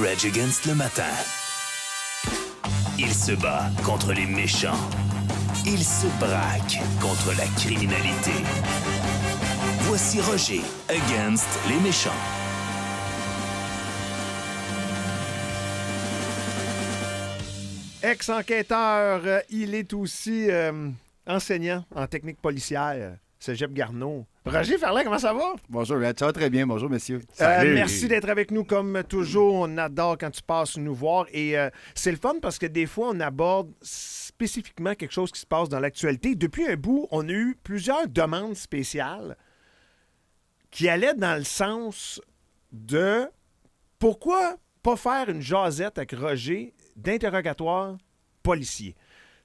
Rage Against le matin. Il se bat contre les méchants. Il se braque contre la criminalité. Voici Roger Against les méchants. Ex-enquêteur, euh, il est aussi euh, enseignant en technique policière. C'est Jep Garneau. Roger Ferland, comment ça va? Bonjour, ça va très bien. Bonjour, messieurs. Euh, merci d'être avec nous comme toujours. On adore quand tu passes nous voir. Et euh, c'est le fun parce que des fois, on aborde spécifiquement quelque chose qui se passe dans l'actualité. Depuis un bout, on a eu plusieurs demandes spéciales qui allaient dans le sens de pourquoi pas faire une jasette avec Roger d'interrogatoire policier.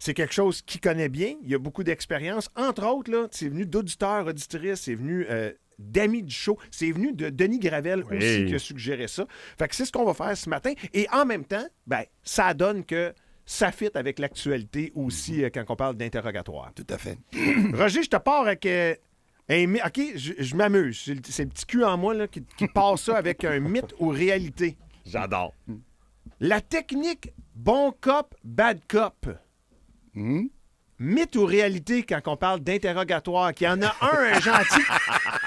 C'est quelque chose qu'il connaît bien. Il a beaucoup d'expérience. Entre autres, c'est venu d'auditeurs, auditrices, c'est venu euh, d'amis du show. C'est venu de Denis Gravel aussi qui a suggéré ça. Fait que c'est ce qu'on va faire ce matin. Et en même temps, ben, ça donne que ça fit avec l'actualité aussi mhm. euh, quand on parle d'interrogatoire. Tout à fait. Roger, je te pars avec. Euh, OK, je, m'amuse. C'est le petit cul en moi là, qui, qui passe ça avec un mythe ou réalité. J'adore. La technique bon cop, bad cop. Hmm? Mythe ou réalité quand on parle d'interrogatoire, qu'il y en a un, gentil.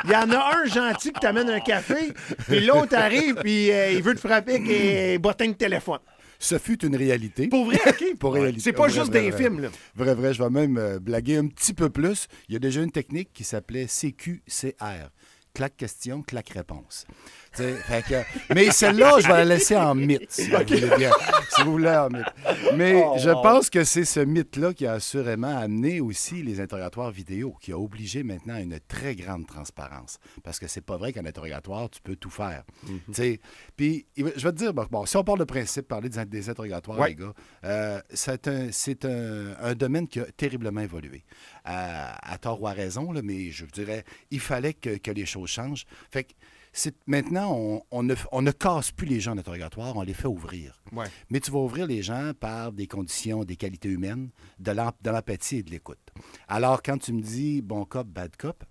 Il y en a un gentil qui t'amène un café, puis l'autre arrive, puis euh, il veut te frapper et bottin de téléphone. Ce fut une réalité. Pour vrai, Pour C'est pas juste des films, là. Vrai, vrai, je vais même euh, blaguer un petit peu plus. Il y a déjà une technique qui s'appelait CQCR. Claque question, claque réponse mais celle-là, je vais la laisser en mythe, si vous voulez bien. Mais oh, je pense que c'est ce mythe-là qui a assurément amené aussi les interrogatoires vidéo, qui a obligé maintenant à une très grande transparence. Parce que c'est pas vrai qu'en interrogatoire, tu peux tout faire. Mhm. Puis, je vais te dire, bon, si on parle de principe, parler des, interrogatoires, les gars, euh, c'est un, un, domaine qui a terriblement évolué. À, tort ou à raison, là, mais je dirais, il fallait que, que les choses changent. Fait que, maintenant, on, ne, casse plus les gens d'interrogatoire, on les fait ouvrir. Mais tu vas ouvrir les gens par des conditions, des qualités humaines, de l'empathie et de l'écoute. Alors, quand tu me dis bon cop, bad cop,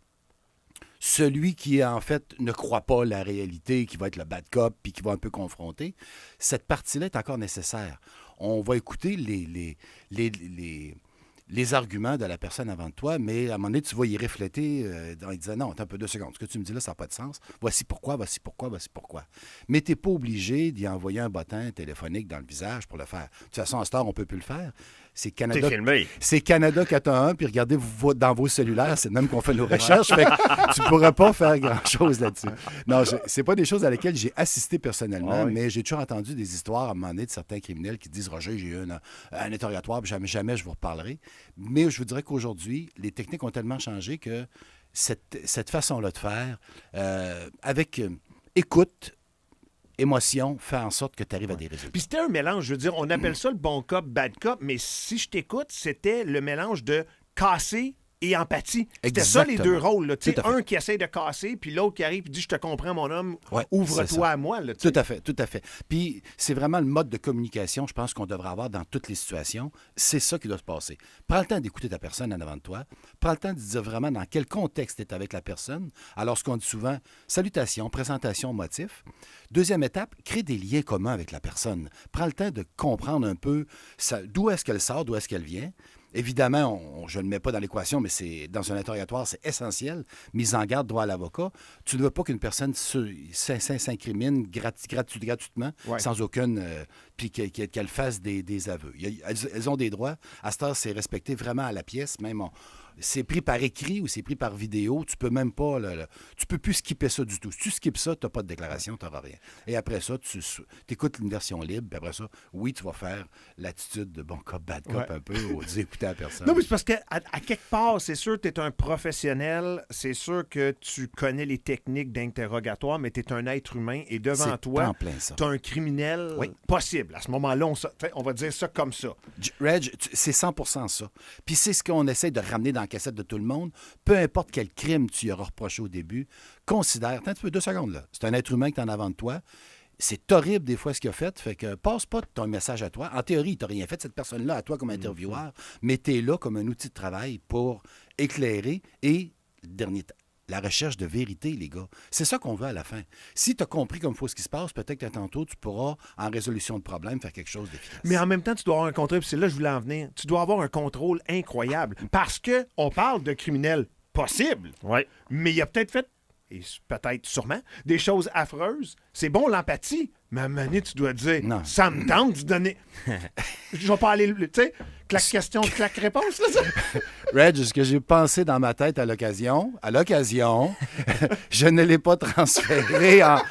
celui qui, en fait, ne croit pas la réalité, qui va être le bad cop, puis qui va un peu confronter, cette partie-là est encore nécessaire. On va écouter les les arguments de la personne avant toi, mais à un moment donné, tu vas y refléter Il euh, en disant non, attends un peu deux secondes, ce que tu me dis là, ça n'a pas de sens. Voici pourquoi, voici pourquoi, voici pourquoi. Mais tu n'es pas obligé d'y envoyer un bottin téléphonique dans le visage pour le faire. De toute façon, à ce temps, on ne peut plus le faire c'est Canada. C'est Canada 411, puis regardez dans vos cellulaires, c'est même qu'on fait nos recherches. tu ne tu pas faire grand-chose là-dessus. Non, n'est pas des choses à lesquelles j'ai assisté personnellement, ah mais j'ai toujours entendu des histoires à un moment donné de certains criminels qui disent Roger, j'ai eu un, un interrogatoire, jamais, jamais je vous reparlerai. Mais je vous dirais qu'aujourd'hui, les techniques ont tellement changé que cette, façon-là de faire, euh, avec euh, écoute, émotion fait en sorte que tu arrives à des résultats. Puis c'était un mélange, je veux dire, on appelle ça le bon cop, bad cop, mais si je t'écoute, c'était le mélange de casser et empathie. C'était ça les deux rôles. Là, un qui essaie de casser, puis l'autre qui arrive et dit Je te comprends, mon homme, ouvre-toi à moi. tout à fait, tout à fait. Puis c'est vraiment le mode de communication, je pense, qu'on devrait avoir dans toutes les situations. C'est ça qui doit se passer. Prends le temps d'écouter ta personne en avant de toi. Prends le temps de dire vraiment dans quel contexte tu es avec la personne. Alors, ce qu'on dit souvent, salutation, présentation, motif. Deuxième étape, crée des liens communs avec la personne. Prends le temps de comprendre un peu d'où est-ce qu'elle sort, d'où est-ce qu'elle vient. Évidemment, je ne le mets pas dans l'équation, mais c'est dans un interrogatoire, c'est essentiel. Mise en garde, droit à l'avocat. Tu ne veux pas qu'une personne s'incrimine gratuitement, sans aucune euh, puis qu'elles fassent des, aveux. Elles, ont des droits. À ce c'est respecté vraiment à la pièce. Même si c'est pris par écrit ou c'est pris par vidéo. Tu peux même pas. tu peux plus skipper ça du tout. Si tu skippes ça, tu n'as pas de déclaration, tu n'auras rien. Et après ça, tu écoutes une version libre. Puis après ça, oui, tu vas faire l'attitude de bon cop, bad cop un peu ou d'écouter à personne. Non, mais c'est parce qu'à à quelque part, c'est sûr que tu es un professionnel. C'est sûr que tu connais les techniques d'interrogatoire, mais tu es un être humain et devant toi, tu as un criminel possible. À ce moment-là, on, va dire ça comme ça. Reg, c'est 100 ça. Puis c'est ce qu'on essaie de ramener dans la cassette de tout le monde. Peu importe quel crime tu y auras reproché au début, considère, attends un peu, deux secondes là, c'est un être humain qui est en avant de toi. C'est horrible des fois ce qu'il a fait. Fait que passe pas ton message à toi. En théorie, il t'a rien fait, cette personne-là, à toi comme mhm. intervieweur, mais t'es là comme un outil de travail pour éclairer et, dernier la recherche de vérité, les gars. C'est ça qu'on veut à la fin. Si tu as compris comme faut ce qui se passe, peut-être que tantôt, tu pourras, en résolution de problème, faire quelque chose d'efficace. Mais en même temps, tu dois avoir un contrôle, c'est là que je voulais en venir, tu dois avoir un contrôle incroyable parce que on parle de criminels possibles, ouais. mais il y a peut-être fait et peut-être sûrement, des choses affreuses. C'est bon l'empathie, mais à donné, tu dois dire ça me tente de donner. je vais pas aller. Tu sais, claque question, claque réponse. Là, Reg, ce que j'ai pensé dans ma tête à l'occasion, à l'occasion, je ne l'ai pas transféré en,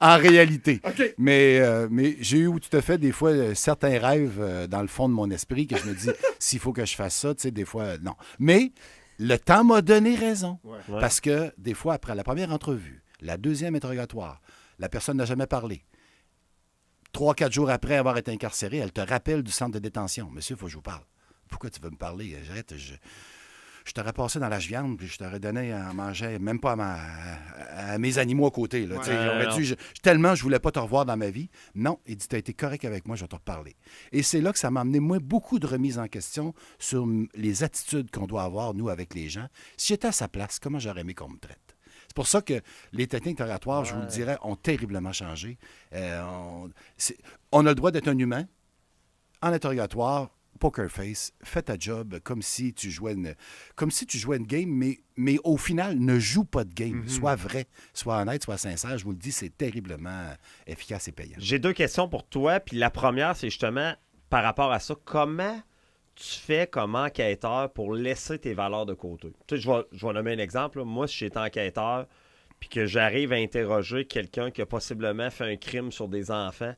en, réalité. Mais, euh, mais j'ai eu où tu te fais des fois euh, certains rêves euh, dans le fond de mon esprit que je me dis s'il faut que je fasse ça, tu sais, des fois, non. Mais le temps m'a donné raison. Parce que des fois, après la première entrevue, la deuxième interrogatoire, la personne n'a jamais parlé. Trois, quatre jours après avoir été incarcérée, elle te rappelle du centre de détention. Monsieur, il faut que je vous parle. Pourquoi tu veux me parler? J'arrête, je je t'aurais passé dans la viande, puis je t'aurais donné à manger, même pas à, mes animaux à côté. Tellement, je, tellement je voulais pas te revoir dans ma vie. Non, il dit, tu as été correct avec moi, je vais te reparler. Et c'est là que ça m'a amené, moi, beaucoup de remises en question sur les attitudes qu'on doit avoir, nous, avec les gens. Si j'étais à sa place, comment j'aurais aimé qu'on me traite? C'est pour ça que les techniques interrogatoires, je vous le dirais, ont terriblement changé. Euh, on a le droit d'être un humain. En interrogatoire, poker face, fais ta job comme si tu jouais une, comme si tu jouais une game, mais, mais au final, ne joue pas de game. Mm-hmm. Sois vrai, sois honnête, sois sincère. Je vous le dis, c'est terriblement efficace et payant. J'ai deux questions pour toi. Puis la première, c'est justement par rapport à ça. Comment tu fais comme enquêteur pour laisser tes valeurs de côté? Tu je vais, nommer un exemple. Moi, si j'étais enquêteur, puis que j'arrive à interroger quelqu'un qui a possiblement fait un crime sur des enfants,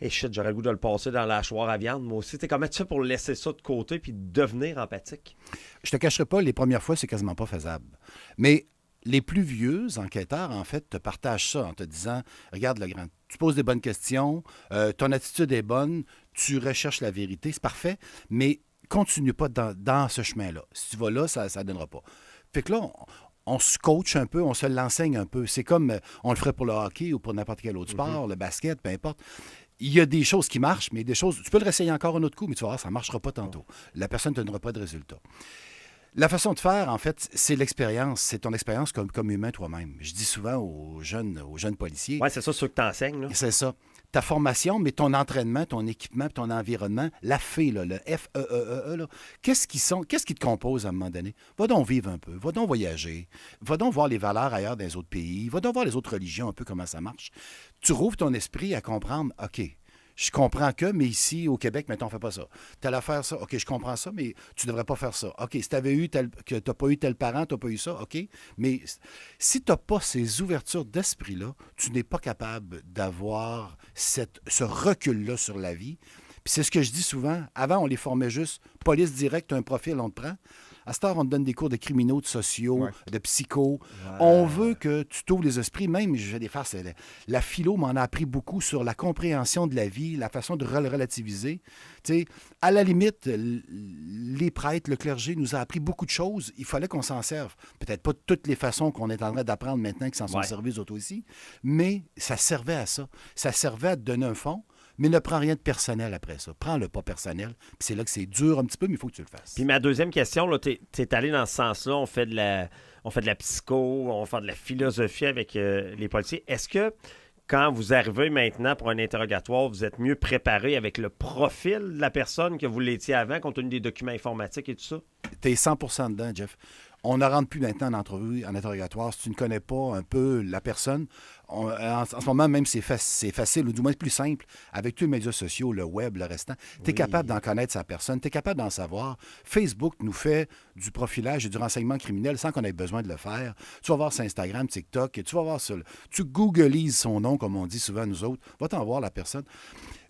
et eh, shit, j'aurais le goût de le passer dans la à viande, moi aussi. t'es comme tu pour laisser ça de côté puis devenir empathique? Je te cacherai pas, les premières fois, c'est quasiment pas faisable. Mais les plus vieux enquêteurs, en fait, te partagent ça en te disant Regarde, le grand, tu poses des bonnes questions, euh, ton attitude est bonne, tu recherches la vérité, c'est parfait, mais continue pas dans, ce chemin-là. Si tu vas là, ça ne donnera pas. Fait là, on se coach un peu, on se l'enseigne un peu. C'est comme euh, on le ferait pour le hockey ou pour n'importe quel autre sport, mhm. le basket, peu importe. Il y a des choses qui marchent, mais des choses. Tu peux le réessayer encore un autre coup, mais tu vas voir, ça ne marchera pas tantôt. La personne ne te donnera pas de résultat. La façon de faire, en fait, c'est l'expérience. C'est ton expérience comme, comme humain toi-même. Je dis souvent aux jeunes, aux jeunes policiers. Oui, c'est ça, ceux que tu enseignes. C'est ça ta formation, mais ton entraînement, ton équipement, ton environnement, la fée, e, le f -E -E -E, e qu'est-ce qui sont, qu'est-ce qui te compose à un moment donné? Va donc vivre un peu, va donc voyager, va donc voir les valeurs ailleurs dans les autres pays, va donc voir les autres religions un peu comment ça marche. Tu rouvres ton esprit à comprendre, OK, je comprends que, mais ici, au Québec, mais on ne fait pas ça. Tu as faire ça. OK, je comprends ça, mais tu ne devrais pas faire ça. OK, si tu avais eu tel, que tu pas eu tel parent, tu n'as pas eu ça, OK. Mais si tu n'as pas ces ouvertures d'esprit-là, tu n'es pas capable d'avoir ce recul-là sur la vie c'est ce que je dis souvent. Avant, on les formait juste police directe, un profil, on te prend. À cette heure, on te donne des cours de criminaux, de sociaux, de psycho. On veut que tu t'ouvres les esprits, même, je vais les faire, la, la, philo m'en a appris beaucoup sur la compréhension de la vie, la façon de le relativiser. sais à la limite, les prêtres, le clergé nous a appris beaucoup de choses. Il fallait qu'on s'en serve. Peut-être pas toutes les façons qu'on est d'apprendre maintenant qui s'en sont autres aussi, mais ça servait à ça. Ça servait à te donner un fond mais ne prends rien de personnel après ça. Prends le pas personnel, puis c'est là que c'est dur un petit peu, mais il faut que tu le fasses. Puis ma deuxième question, tu es, allé dans ce sens-là, on fait de la on fait de la psycho, on fait de la philosophie avec euh, les policiers. Est-ce que quand vous arrivez maintenant pour un interrogatoire, vous êtes mieux préparé avec le profil de la personne que vous l'étiez avant, compte tenu des documents informatiques et tout ça? es 100 dedans, Jeff. On ne rentre plus maintenant en entrevue, en interrogatoire, si tu ne connais pas un peu la personne, en, ce moment même, c'est, facile, ou du moins plus simple, avec tous les médias sociaux, le web, le restant. Tu es capable d'en connaître sa personne, tu es capable d'en savoir. Facebook nous fait du profilage et du renseignement criminel sans qu'on ait besoin de le faire. Tu vas voir sur Instagram, TikTok, tu vas voir ça. Tu googlises son nom, comme on dit souvent nous autres. Va t'en voir la personne.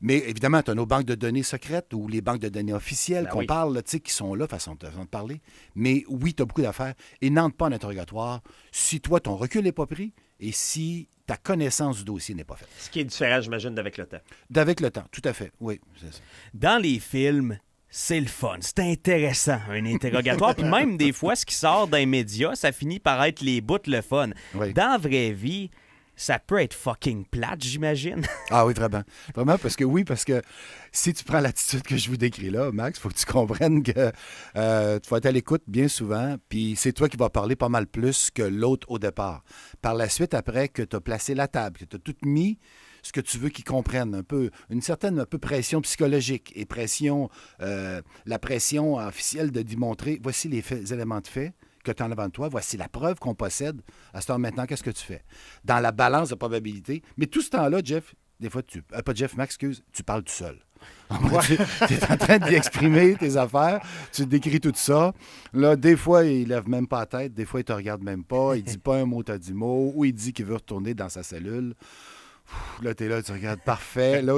Mais évidemment, tu as nos banques de données secrètes ou les banques de données officielles ben qu'on parle, tu sais, qui sont là, façon de, façon parler. Mais oui, tu as beaucoup d'affaires et n'entre pas en interrogatoire si toi, ton recul n'est pas pris et si ta connaissance du dossier n'est pas faite. Ce qui est différent, j'imagine, d'avec le temps. D'avec le temps, tout à fait, oui. Ça. Dans les films, c'est le fun, c'est intéressant, un interrogatoire. Puis même des fois, ce qui sort d'un média, ça finit par être les bouts le fun. Dans la vraie vie, ça peut être fucking plate, j'imagine. ah oui, très bien. Vraiment, parce que oui, parce que si tu prends l'attitude que je vous décris là, Max, faut que tu comprennes que euh, tu vas être à l'écoute bien souvent, puis c'est toi qui vas parler pas mal plus que l'autre au départ. Par la suite, après que tu as placé la table, que tu as tout mis, ce que tu veux qu'ils comprennent, un peu, une certaine peu pression psychologique et pression, euh, la pression officielle de démontrer, voici les éléments de fait, que tu avant de toi. Voici la preuve qu'on possède. À ce temps maintenant, qu'est-ce que tu fais? Dans la balance de probabilité. Mais tout ce temps-là, Jeff, des fois, tu. Euh, pas Jeff, excuse, tu parles tout seul. tu es en train d'exprimer exprimer tes affaires, tu décris tout ça. Là, des fois, il lève même pas la tête, des fois, il te regarde même pas, il dit pas un mot, as dit mot, ou il dit qu'il veut retourner dans sa cellule là, t'es là, tu regardes parfait. Là,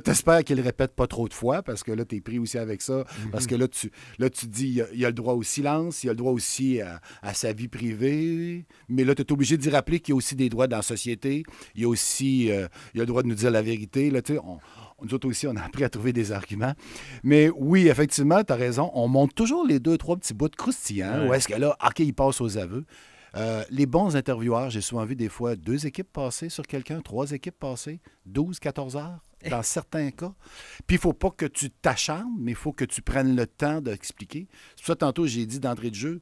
tu espères qu'il répète pas trop de fois parce que là, es pris aussi avec ça. Parce que là, tu, là, tu dis, il y, a, le droit au silence, il y a le droit aussi à, sa vie privée. Mais là, tu es obligé d'y rappeler qu'il y a aussi des droits dans la société. Il y a aussi, euh, il y a le droit de nous dire la vérité. Là, tu on, nous autres aussi, on a appris à trouver des arguments. Mais oui, effectivement, tu as raison. On monte toujours les deux, trois petits bouts de croustillants. Où est-ce que là, OK, il passe aux aveux. Euh, les bons intervieweurs, j'ai souvent vu des fois deux équipes passer sur quelqu'un, trois équipes passer, 12, 14 heures eh. dans certains cas. Puis il ne faut pas que tu t'acharnes, mais il faut que tu prennes le temps d'expliquer. C'est ça, tantôt, j'ai dit d'entrée de jeu,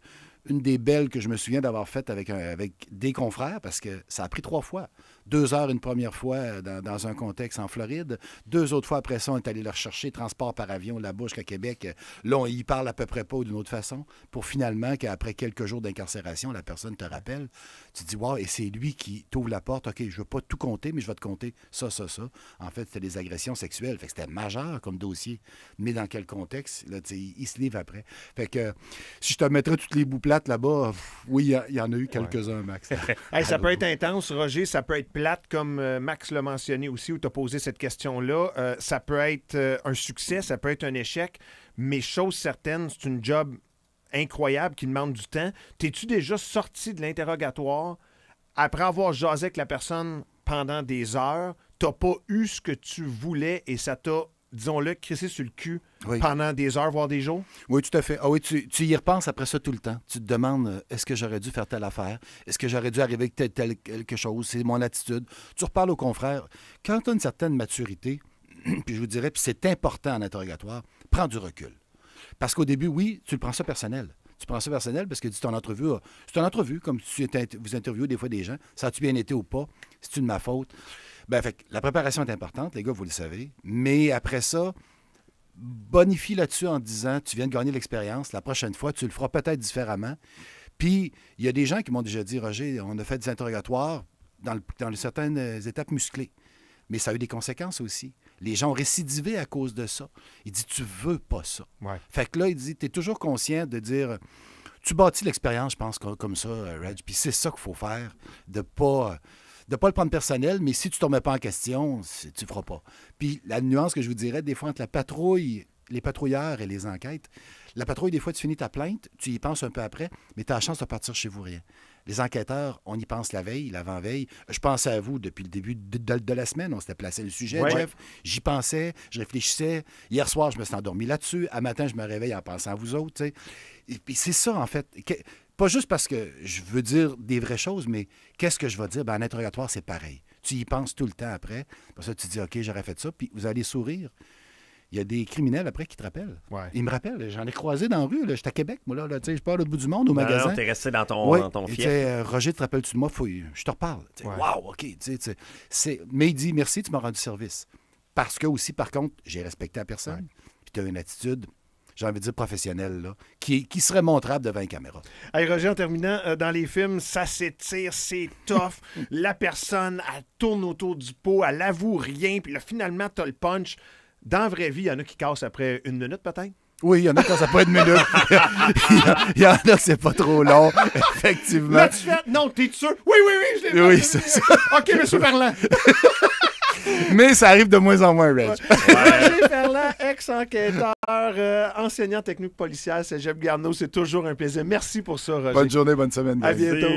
une des belles que je me souviens d'avoir faites avec, avec des confrères, parce que ça a pris trois fois. Deux heures une première fois euh, dans, un contexte en Floride. Deux autres fois après ça, on est allé le chercher transport par avion, la bouche à Québec. Là, on y parle à peu près pas ou d'une autre façon. Pour finalement qu'après quelques jours d'incarcération, la personne te rappelle. Tu dis, waouh et c'est lui qui t'ouvre la porte. OK, je veux pas tout compter, mais je vais te compter ça, ça, ça. En fait, c'était des agressions sexuelles. Fait que c'était majeur comme dossier. Mais dans quel contexte? Là, il, il se livre après. Fait que si je te mettrais toutes les bouts plates là-bas, oui, il y, en a eu quelques-uns, Max. ça peut être intense, Roger, ça peut être plate, comme euh, Max l'a mentionné aussi, où tu as posé cette question-là, euh, ça peut être euh, un succès, ça peut être un échec, mais chose certaine, c'est une job incroyable qui demande du temps. T'es-tu déjà sorti de l'interrogatoire après avoir jasé avec la personne pendant des heures? T'as pas eu ce que tu voulais et ça t'a disons-le, crisser sur le cul pendant des heures, voire des jours? Oui, tout à fait. Ah oui, tu, y repenses après ça tout le temps. Tu te demandes euh, est-ce que j'aurais dû faire telle affaire? Est-ce que j'aurais dû arriver avec telle, quelque chose? C'est mon attitude. Tu reparles aux confrères. Quand tu as une certaine maturité, puis je vous dirais, puis c'est important en interrogatoire, prends du recul. Parce qu'au début, oui, tu le prends ça personnel tu prends ça personnel parce que tu ton entrevue, c'est une entrevue, comme tu vous interviewez des fois des gens, ça a-tu bien été ou pas, c'est-tu de ma faute? Ben, fait, la préparation est importante, les gars, vous le savez. Mais après ça, bonifie là-dessus en disant tu viens de gagner l'expérience, la prochaine fois, tu le feras peut-être différemment. Puis, il y a des gens qui m'ont déjà dit Roger, on a fait des interrogatoires dans, dans certaines euh, étapes musclées. Mais ça a eu des conséquences aussi. Les gens ont récidivé à cause de ça. Il dit Tu veux pas ça. Fait que là, il dit Tu es toujours conscient de dire tu bâtis l'expérience, je pense, comme ça, euh, Reg. Puis c'est ça qu'il faut faire, de pas euh, de ne pas le prendre personnel, mais si tu ne te pas en question, tu ne feras pas. Puis la nuance que je vous dirais, des fois, entre la patrouille, les patrouilleurs et les enquêtes, la patrouille, des fois, tu finis ta plainte, tu y penses un peu après, mais tu as la chance de partir chez vous rien. Les enquêteurs, on y pense la veille, l'avant-veille. Je pensais à vous depuis le début de, la semaine. On s'était placé le sujet, Bref, J'y pensais, je réfléchissais. Hier soir, je me suis endormi là-dessus. À matin, je me réveille en pensant à vous autres. Et puis c'est ça, en fait. Pas juste parce que je veux dire des vraies choses, mais qu'est-ce que je vais dire? Ben, en interrogatoire, c'est pareil. Tu y penses tout le temps après. Parce que tu dis, OK, j'aurais fait ça, puis vous allez sourire. Il y a des criminels après qui te rappellent. Ouais. Ils me rappellent. J'en ai croisé dans la rue. J'étais à Québec, moi, là. sais, je parle au bout du monde au magasin. Alors, t'es resté dans ton, dans ton euh, Roger, te rappelles-tu de moi? Faut... Je te reparle. wow, OK. T'sais, Mais il dit merci, tu m'as rendu service. Parce que aussi, par contre, j'ai respecté la personne. tu as une attitude j'ai envie de dire professionnel, là, qui, qui serait montrable devant une caméra. Hey, Roger, en terminant, euh, dans les films, ça s'étire, c'est tough. la personne, elle tourne autour du pot, elle n'avoue rien, puis là, finalement, t'as le punch. Dans la vraie vie, il y en a qui cassent après une minute, peut-être? Oui, il y en a qui cassent après une minute. il y en a que c'est pas trop long, effectivement. Là, tu Non, t'es sûr? Oui, oui, oui, je l'ai Oui, c'est ça. OK, monsieur Parlant. Mais ça arrive de moins en moins, Reg. Roger ex-enquêteur, euh, enseignant technique policière, Cégep Garneau, c'est toujours un plaisir. Merci pour ça, Roger. Bonne journée, bonne semaine. À bientôt.